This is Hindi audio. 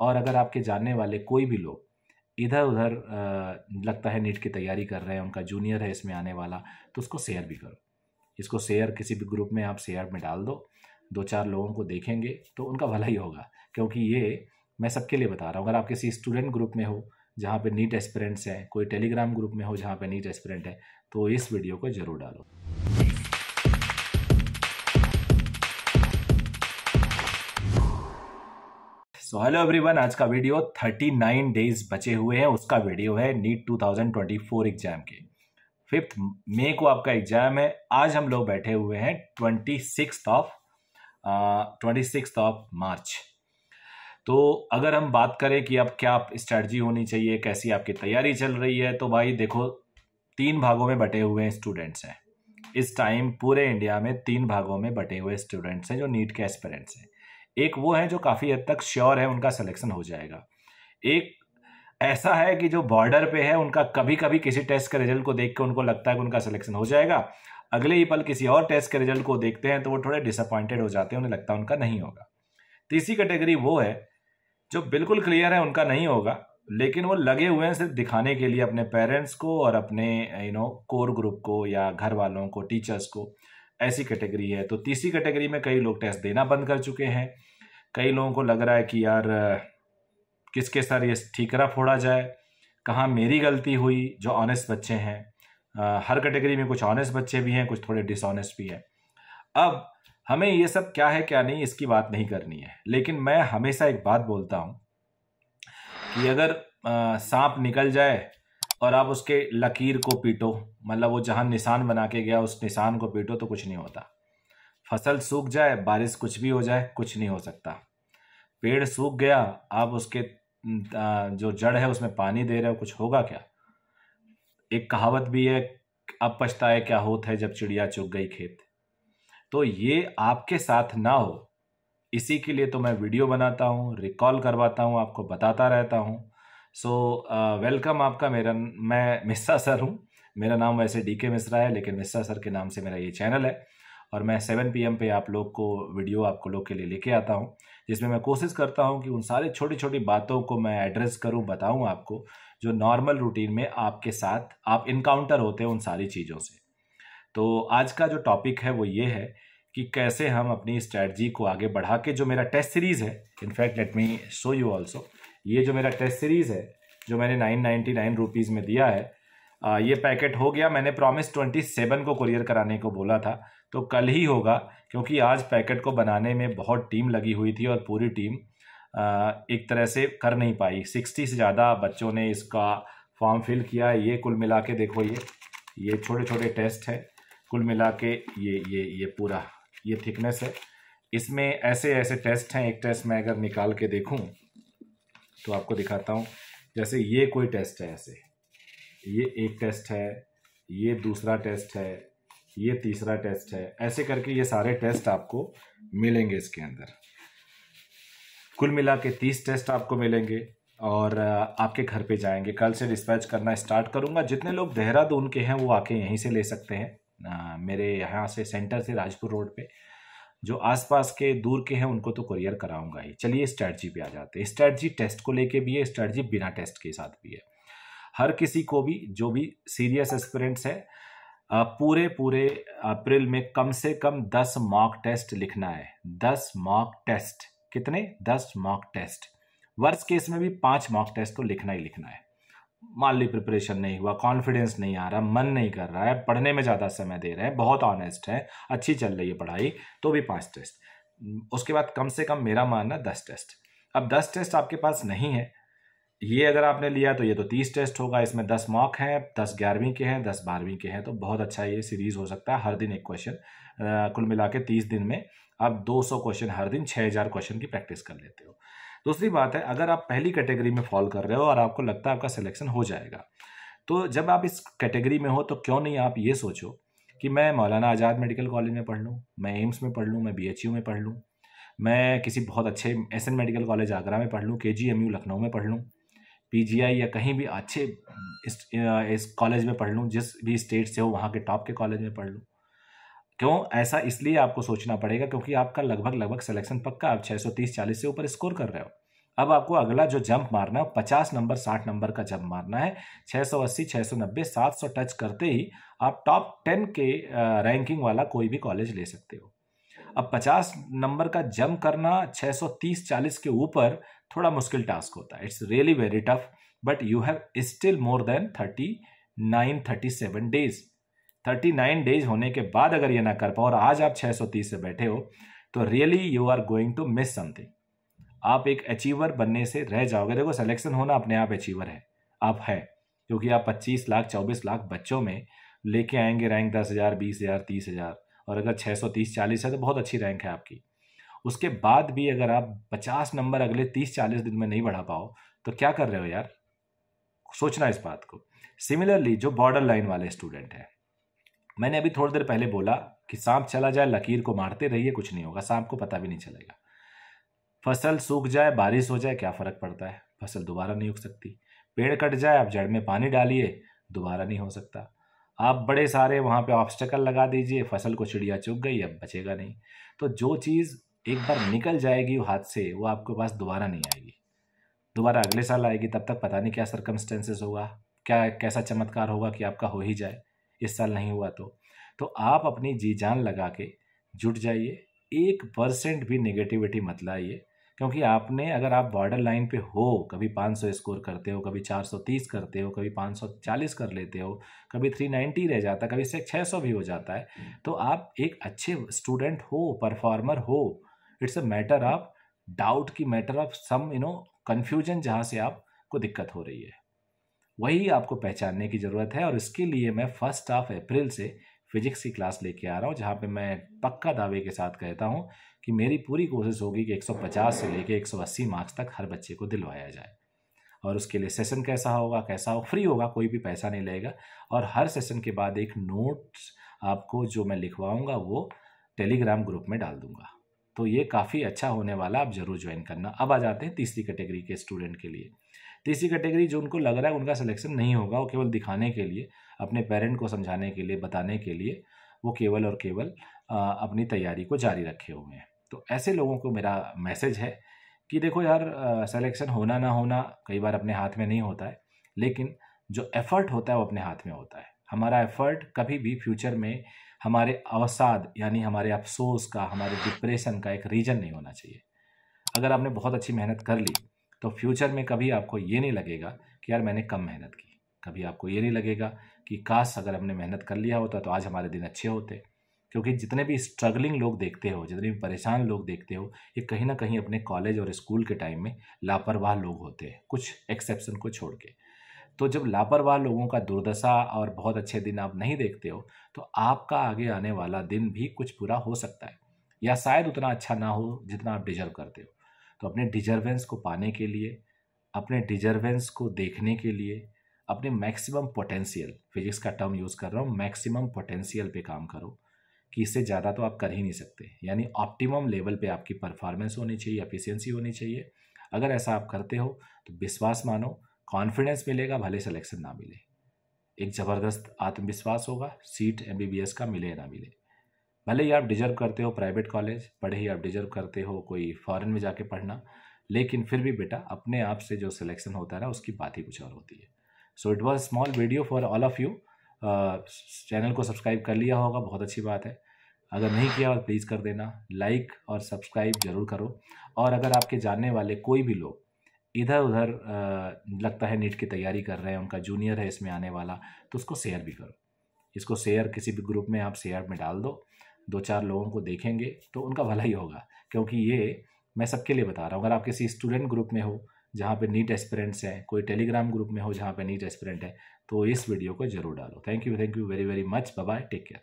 और अगर आपके जानने वाले कोई भी लोग इधर उधर लगता है नीट की तैयारी कर रहे हैं उनका जूनियर है इसमें आने वाला तो उसको शेयर भी करो इसको शेयर किसी भी ग्रुप में आप शेयर में डाल दो दो चार लोगों को देखेंगे तो उनका भला ही होगा क्योंकि ये मैं सबके लिए बता रहा हूँ अगर आप किसी स्टूडेंट ग्रुप में हो जहाँ पे नीट एस्पिरेंट्स हैं कोई टेलीग्राम ग्रुप में हो जहाँ पे नीट एस्पिरेंट है तो इस वीडियो को ज़रूर डालो सो हेलो एवरीवन आज का वीडियो 39 डेज बचे हुए हैं उसका वीडियो है नीट 2024 एग्जाम के फिफ्थ मई को आपका एग्जाम है आज हम लोग बैठे हुए हैं twenty six of twenty six of March तो अगर हम बात करें कि अब क्या स्ट्रैटी होनी चाहिए कैसी आपकी तैयारी चल रही है तो भाई देखो तीन भागों में बटे हुए स्टूडेंट्स हैं इस टाइम पूरे इंडिया में तीन भागों में बटे हुए स्टूडेंट्स हैं जो नीट के एस्पेरेंट्स हैं एक वो है जो काफ़ी हद तक श्योर है उनका सिलेक्शन हो जाएगा एक ऐसा है कि जो बॉर्डर पे है उनका कभी कभी किसी टेस्ट के रिजल्ट को देख के उनको लगता है कि उनका सिलेक्शन हो जाएगा अगले ही पल किसी और टेस्ट के रिजल्ट को देखते हैं तो वो थोड़े डिसअपॉइंटेड हो जाते हैं उन्हें लगता है उनका नहीं होगा तीसरी कैटेगरी वो है जो बिल्कुल क्लियर है उनका नहीं होगा लेकिन वो लगे हुए हैं सिर्फ दिखाने के लिए अपने पेरेंट्स को और अपने यू नो कोर ग्रुप को या घर वालों को टीचर्स को ऐसी कैटेगरी है तो तीसरी कैटेगरी में कई लोग टेस्ट देना बंद कर चुके हैं कई लोगों को लग रहा है कि यार किसके सर ये ठीकरा फोड़ा जाए कहाँ मेरी गलती हुई जो ऑनेस्ट बच्चे हैं हर कैटेगरी में कुछ ऑनेस्ट बच्चे भी हैं कुछ थोड़े डिसऑनेस्ट भी हैं अब हमें ये सब क्या है क्या नहीं इसकी बात नहीं करनी है लेकिन मैं हमेशा एक बात बोलता हूँ कि अगर सांप निकल जाए और आप उसके लकीर को पीटो मतलब वो जहाँ निशान बना के गया उस निशान को पीटो तो कुछ नहीं होता फसल सूख जाए बारिश कुछ भी हो जाए कुछ नहीं हो सकता पेड़ सूख गया आप उसके जो जड़ है उसमें पानी दे रहे हो कुछ होगा क्या एक कहावत भी है अब पछताए क्या होत है जब चिड़िया चुग गई खेत तो ये आपके साथ ना हो इसी के लिए तो मैं वीडियो बनाता हूँ रिकॉल करवाता हूँ आपको बताता रहता हूँ सो वेलकम आपका मेरा मैं मिस्सा सर हूँ मेरा नाम वैसे डी के मिश्रा है लेकिन मिश्रा सर के नाम से मेरा ये चैनल है और मैं सेवन पी पे आप लोग को वीडियो आप लोग के लिए लेके आता हूँ जिसमें मैं कोशिश करता हूँ कि उन सारे छोटी छोटी बातों को मैं एड्रेस करूँ बताऊँ आपको जो नॉर्मल रूटीन में आपके साथ आप इनकाउंटर होते हैं उन सारी चीज़ों से तो आज का जो टॉपिक है वो ये है कि कैसे हम अपनी स्ट्रैटी को आगे बढ़ा के जो मेरा टेस्ट सीरीज़ है in fact let me show you also ये जो मेरा टेस्ट सीरीज़ है जो मैंने नाइन नाइन्टी नाइन रुपीज़ में दिया है ये पैकेट हो गया मैंने प्रॉमिस ट्वेंटी सेवन को कुरियर कराने को बोला था तो कल ही होगा क्योंकि आज पैकेट को बनाने में बहुत टीम लगी हुई थी और पूरी टीम एक तरह से कर नहीं पाई सिक्सटी से ज़्यादा बच्चों ने इसका फॉर्म फिल किया है ये कुल मिला के देखो ये ये छोटे छोटे टेस्ट है कुल मिला के ये ये ये पूरा ये थिकनेस है इसमें ऐसे ऐसे टेस्ट हैं एक टेस्ट मैं अगर निकाल के देखूं तो आपको दिखाता हूं जैसे ये कोई टेस्ट है ऐसे ये एक टेस्ट है ये दूसरा टेस्ट है ये तीसरा टेस्ट है ऐसे करके ये सारे टेस्ट आपको मिलेंगे इसके अंदर कुल मिला के तीस टेस्ट आपको मिलेंगे और आपके घर पे जाएंगे कल से डिस्पैच करना स्टार्ट करूंगा जितने लोग देहरादून के हैं वो आके यहीं से ले सकते हैं आ, मेरे यहाँ से सेंटर से राजपुर रोड पे जो आसपास के दूर के हैं उनको तो कुरियर कराऊंगा ही चलिए स्ट्रैटजी पे आ जाते हैं स्ट्रैटजी टेस्ट को लेके भी है स्ट्रैटजी बिना टेस्ट के साथ भी है हर किसी को भी जो भी सीरियस एस्पिरेंट्स है पूरे पूरे अप्रैल में कम से कम दस मॉक टेस्ट लिखना है दस मॉक टेस्ट कितने दस मॉक टेस्ट वर्ष केस में भी पांच मॉक टेस्ट तो लिखना ही लिखना है मान ली प्रिपरेशन नहीं हुआ कॉन्फिडेंस नहीं आ रहा मन नहीं कर रहा है पढ़ने में ज़्यादा समय दे रहे हैं बहुत ऑनेस्ट है अच्छी चल रही है पढ़ाई तो भी पाँच टेस्ट उसके बाद कम से कम मेरा मानना दस टेस्ट अब दस टेस्ट आपके पास नहीं है ये अगर आपने लिया तो ये तो तीस टेस्ट होगा इसमें दस मॉक हैं दस ग्यारहवीं के हैं दस बारहवीं के हैं तो बहुत अच्छा ये सीरीज़ हो सकता है हर दिन एक क्वेश्चन कुल मिला के तीस दिन में आप दो सौ क्वेश्चन हर दिन छः हज़ार क्वेश्चन की प्रैक्टिस कर लेते हो दूसरी बात है अगर आप पहली कैटेगरी में फॉल कर रहे हो और आपको लगता है आपका सिलेक्शन हो जाएगा तो जब आप इस कैटेगरी में हो तो क्यों नहीं आप ये सोचो कि मैं मौलाना आज़ाद मेडिकल कॉलेज में पढ़ लूँ मैं एम्स में पढ़ लूँ मैं बी में पढ़ लूँ मैं किसी बहुत अच्छे एस मेडिकल कॉलेज आगरा में पढ़ लूँ के लखनऊ में पढ़ लूँ पीजीआई या कहीं भी अच्छे इस, इस कॉलेज में पढ़ लूँ जिस भी स्टेट से हो वहाँ के टॉप के कॉलेज में पढ़ लूँ क्यों ऐसा इसलिए आपको सोचना पड़ेगा क्योंकि आपका लगभग लगभग सिलेक्शन पक्का आप 630 40 से ऊपर स्कोर कर रहे हो अब आपको अगला जो जंप मारना है पचास नंबर साठ नंबर का जंप मारना है छः छः सौ सौ अस्सी नब्बे सात सौ टच करते ही आप टॉप टेन के रैंकिंग वाला कोई भी कॉलेज ले सकते हो अब 50 नंबर का जंप करना 630-40 के ऊपर थोड़ा मुश्किल टास्क होता है it's really very tough but you have still more than 39 37 days 39 days होने के बाद अगर ये ना कर पाओ और आज आप 630 से बैठे हो तो really you are going to miss something आप एक अचीवर बनने से रह जाओगे देखो सिलेक्शन होना अपने आप अचीवर है आप है क्योंकि आप 25 लाख 24 लाख बच्चों में लेके आएंगे रैंक दस हज़ार बीस हज़ार तीस हज़ार और अगर 630 40 है तो बहुत अच्छी रैंक है आपकी उसके बाद भी अगर आप 50 नंबर अगले 30 40 दिन में नहीं बढ़ा पाओ तो क्या कर रहे हो यार सोचना इस बात को सिमिलरली जो बॉर्डर लाइन वाले स्टूडेंट हैं मैंने अभी थोड़ी देर पहले बोला कि सांप चला जाए लकीर को मारते रहिए कुछ नहीं होगा सांप को पता भी नहीं चलेगा फसल सूख जाए बारिश हो जाए क्या फ़र्क पड़ता है फसल दोबारा नहीं उग सकती पेड़ कट जाए आप जड़ में पानी डालिए दोबारा नहीं हो सकता आप बड़े सारे वहाँ पे ऑब्स्टिकल लगा दीजिए फसल को चिड़िया चुग गई अब बचेगा नहीं तो जो चीज़ एक बार निकल जाएगी हाथ से वो आपके पास दोबारा नहीं आएगी दोबारा अगले साल आएगी तब तक पता नहीं क्या सरकमस्टेंसेस होगा क्या कैसा चमत्कार होगा कि आपका हो ही जाए इस साल नहीं हुआ तो तो आप अपनी जी जान लगा के जुट जाइए एक परसेंट भी नेगेटिविटी मत लाइए क्योंकि आपने अगर आप बॉर्डर लाइन पे हो कभी 500 स्कोर करते हो कभी 430 करते हो कभी 540 कर लेते हो कभी 390 रह जाता है कभी से 600 भी हो जाता है तो आप एक अच्छे स्टूडेंट हो परफॉर्मर हो it's a matter of doubt की matter of some you know confusion जहाँ से आपको दिक्कत हो रही है वही आपको पहचानने की ज़रूरत है और इसके लिए मैं फर्स्ट ऑफ अप्रैल से फिजिक्स की क्लास लेके आ रहा हूँ जहाँ पे मैं पक्का दावे के साथ कहता हूँ कि मेरी पूरी कोशिश होगी कि 150 से लेके 180 मार्क्स तक हर बच्चे को दिलवाया जाए और उसके लिए सेशन कैसा होगा कैसा हो फ्री होगा कोई भी पैसा नहीं लगेगा और हर सेशन के बाद एक नोट्स आपको जो मैं लिखवाऊँगा वो टेलीग्राम ग्रुप में डाल दूँगा तो ये काफ़ी अच्छा होने वाला आप ज़रूर ज्वाइन करना अब आ जाते हैं तीसरी कैटेगरी के स्टूडेंट के लिए तीसरी कैटेगरी जो उनको लग रहा है उनका सिलेक्शन नहीं होगा वो केवल दिखाने के लिए अपने पेरेंट को समझाने के लिए बताने के लिए वो केवल और केवल अपनी तैयारी को जारी रखे हुए हैं तो ऐसे लोगों को मेरा मैसेज है कि देखो यार सिलेक्शन होना ना होना कई बार अपने हाथ में नहीं होता है लेकिन जो एफर्ट होता है वो अपने हाथ में होता है हमारा एफर्ट कभी भी फ्यूचर में हमारे अवसाद यानी हमारे अफसोस का हमारे डिप्रेशन का एक रीज़न नहीं होना चाहिए अगर आपने बहुत अच्छी मेहनत कर ली तो फ्यूचर में कभी आपको ये नहीं लगेगा कि यार मैंने कम मेहनत की कभी आपको ये नहीं लगेगा कि काश अगर हमने मेहनत कर लिया होता तो आज हमारे दिन अच्छे होते क्योंकि जितने भी स्ट्रगलिंग लोग देखते हो जितने भी परेशान लोग देखते हो ये कहीं ना कहीं अपने कॉलेज और स्कूल के टाइम में लापरवाह लोग होते हैं कुछ एक्सेप्शन को छोड़ के तो जब लापरवाह लोगों का दुर्दशा और बहुत अच्छे दिन आप नहीं देखते हो तो आपका आगे आने वाला दिन भी कुछ बुरा हो सकता है या शायद उतना अच्छा ना हो जितना आप डिजर्व करते हो तो अपने डिजर्वेंस को पाने के लिए अपने डिजर्वेंस को देखने के लिए अपने मैक्सिमम पोटेंशियल फिजिक्स का टर्म यूज़ कर रहा हूँ मैक्सिमम पोटेंशियल पे काम करो कि इससे ज़्यादा तो आप कर ही नहीं सकते यानी ऑप्टिमम लेवल पे आपकी परफॉर्मेंस होनी चाहिए एफिशिएंसी होनी चाहिए अगर ऐसा आप करते हो तो विश्वास मानो कॉन्फिडेंस मिलेगा भले सिलेक्शन ना मिले एक ज़बरदस्त आत्मविश्वास होगा सीट एम का मिले ना मिले भले ही आप डिजर्व करते हो प्राइवेट कॉलेज भले ही आप डिजर्व करते हो कोई फॉरेन में जाके पढ़ना लेकिन फिर भी बेटा अपने आप से जो सिलेक्शन होता है ना उसकी बात ही कुछ और होती है so it was small video for all of you channel को सब्सक्राइब कर लिया होगा बहुत अच्छी बात है अगर नहीं किया हो प्लीज़ कर देना लाइक और सब्सक्राइब जरूर करो और अगर आपके जानने वाले कोई भी लोग इधर उधर uh, लगता है नीट की तैयारी कर रहे हैं उनका जूनियर है इसमें आने वाला तो उसको शेयर भी करो इसको शेयर किसी भी ग्रुप में आप शेयर में डाल दो दो चार लोगों को देखेंगे तो उनका भला ही होगा क्योंकि ये मैं सबके लिए बता रहा हूँ अगर आप किसी स्टूडेंट ग्रुप में हो जहाँ पे नीट एस्पिरेंट्स हैं कोई टेलीग्राम ग्रुप में हो जहाँ पे नीट एस्पिरेंट है तो इस वीडियो को जरूर डालो thank you thank you very very much bye take care